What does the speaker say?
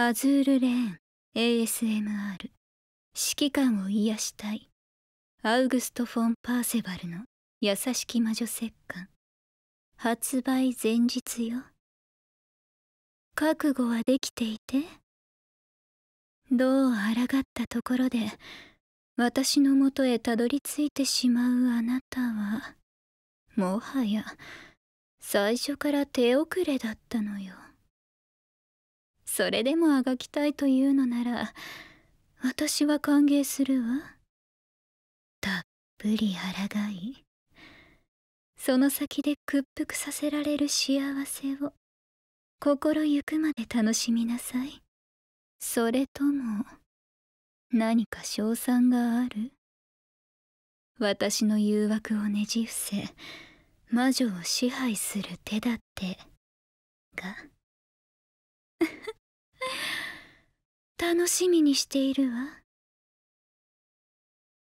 アズールレーン ASMR 指揮官を癒したいアウグスト・フォン・パーセバルの優しき魔女折棺発売前日よ覚悟はできていてどう抗ったところで私のもとへたどり着いてしまうあなたはもはや最初から手遅れだったのよ。それでもあがきたいというのなら私は歓迎するわたっぷり抗いその先で屈服させられる幸せを心ゆくまで楽しみなさいそれとも何か賞賛がある私の誘惑をねじ伏せ魔女を支配する手だって楽しみにしているわ